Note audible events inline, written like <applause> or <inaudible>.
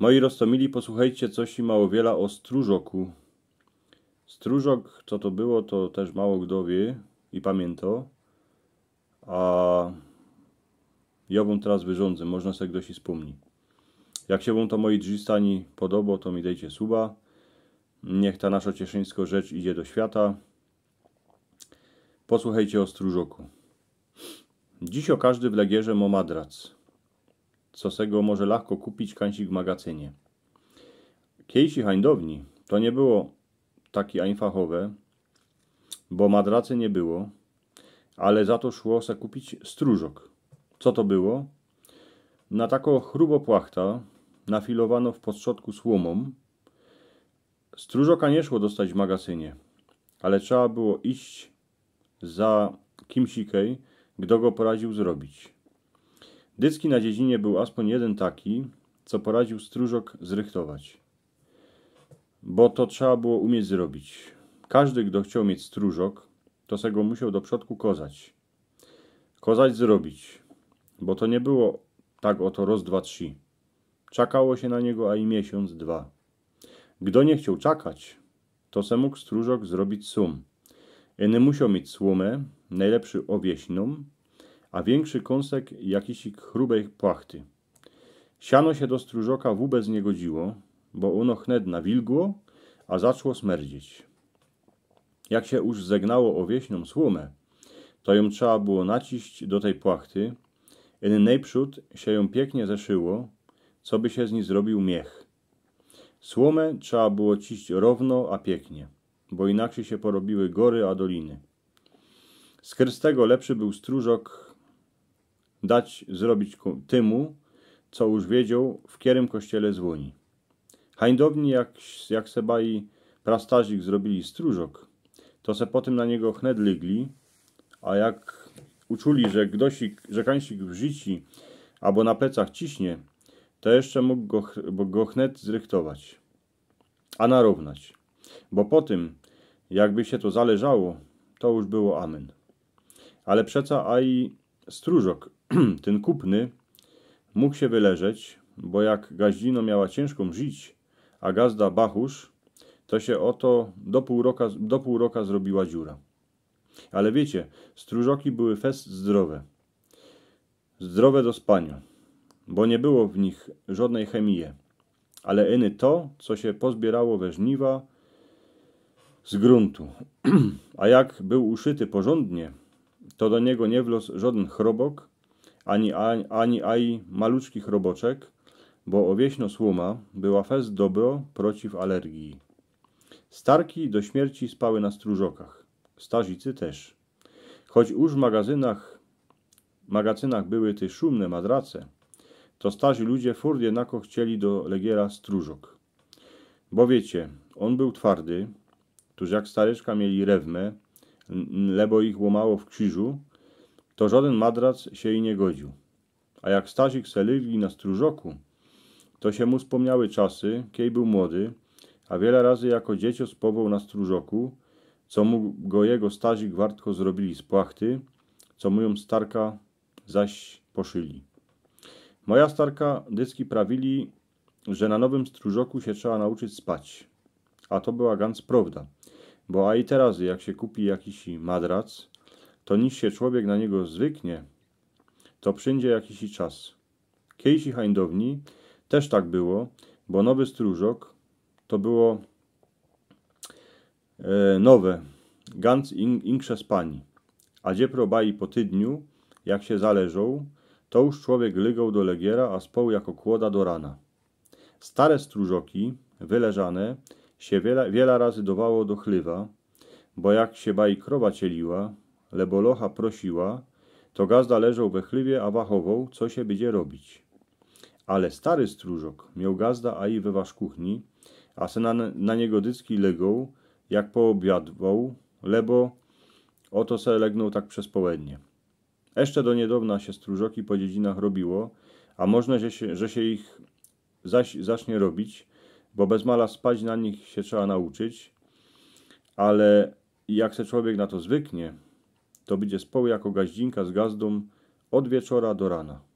Moi rostomili, posłuchajcie coś i mało wiela o stróżoku. Stróżok, co to było, to też mało kto wie i pamięto. A wam teraz wyrządzę, można sobie ktoś i wspomni. Jak się wam to moi stani podobo, to mi dejcie suba. Niech ta nasza cieszyńska rzecz idzie do świata. Posłuchajcie o stróżoku. Dziś o każdy w Legierze ma madrac co se go może lachko kupić kańsik w magazynie. Kiejsi hańdowni to nie było takie einfachowe, bo madrace nie było, ale za to szło se kupić stróżok. Co to było? Na taką chrubo płachta nafilowano w podszotku słomą. Stróżoka nie szło dostać w magazynie, ale trzeba było iść za kimsikej, kto go poradził zrobić. Dycki na dziedzinie był aspon jeden taki, co poradził stróżok zrychtować. Bo to trzeba było umieć zrobić. Każdy, kto chciał mieć stróżok, to se go musiał do przodku kozać. Kozać zrobić, bo to nie było tak oto roz, dwa, trzy. Czakało się na niego, a i miesiąc, dwa. Kto nie chciał czekać, to se mógł stróżok zrobić sum. Eny musiał mieć słomę, najlepszy owieśną, a większy kąsek jakisik chrubej płachty. Siano się do stróżoka wobec nie godziło, bo ono chned nawilgło, a zaczło smerdzieć. Jak się już zegnało owieśnią słomę, to ją trzeba było naciść do tej płachty, in najprzód się ją pięknie zeszyło, co by się z niej zrobił miech. Słomę trzeba było ciść równo, a pięknie, bo inaczej się porobiły gory, a doliny. Skrz lepszy był stróżok dać zrobić temu, co już wiedział, w kierym kościele dzwoni. Hańdowni jak, jak seba i prastazik zrobili stróżok, to se potem na niego chnedligli, a jak uczuli, że gdosik, że kańsik w życi albo na plecach ciśnie, to jeszcze mógł go, go chnet zrychtować, a narównać. Bo po tym, jakby się to zależało, to już było amen. Ale przeca aj stróżok <clears throat> ten kupny mógł się wyleżeć, bo jak gaździno miała ciężką żyć, a gazda bachusz, to się oto do pół, roku do pół roku zrobiła dziura. Ale wiecie, stróżoki były fest zdrowe. Zdrowe do spania, bo nie było w nich żadnej chemii. Ale eny to, co się pozbierało we żniwa z gruntu. <clears throat> A jak był uszyty porządnie, to do niego nie wlos żaden chrobok, ani, ani, ani, ani maluczkich roboczek, bo owieśno słuma była fez dobro przeciw alergii. Starki do śmierci spały na stróżokach, starzicy też. Choć już w magazynach, magazynach były te szumne madrace, to starzy ludzie furt jednako chcieli do legiera stróżok. Bo wiecie, on był twardy, tuż jak stareczka mieli rewmę, lebo ich łamało w krzyżu, to żaden madrac się i nie godził. A jak se selygli na stróżoku, to się mu wspomniały czasy, kiedy był młody, a wiele razy jako dziecio spował na stróżoku, co mu go jego Stazik wartko zrobili z płachty, co mu ją starka zaś poszyli. Moja starka dyski prawili, że na nowym stróżoku się trzeba nauczyć spać. A to była gans prawda, bo a i teraz jak się kupi jakiś madrac, to niż się człowiek na niego zwyknie, to przyjdzie jakiś czas. Kiejsi hańdowni też tak było, bo nowy stróżok to było e, nowe, ganz in, inksze spani. A dziepro bai po tydniu, jak się zależą, to już człowiek lygał do legiera, a spał jako kłoda do rana. Stare stróżoki, wyleżane, się wiele, wiele razy dowało do chlywa, bo jak się baj krowa cieliła, Lebolocha prosiła, to gazda leżał wechliwie, a wachował, co się będzie robić. Ale stary stróżok miał gazda a i we wasz kuchni, a se na, na niego dycki legał, jak poobiadwał, lebo oto se legnął tak przez połednie. Jeszcze do niedawna się stróżoki po dziedzinach robiło, a można, że się, że się ich zaś, zacznie robić, bo bez mala spać na nich się trzeba nauczyć, ale jak se człowiek na to zwyknie, to będzie spał jako gaździnka z gazdą od wieczora do rana.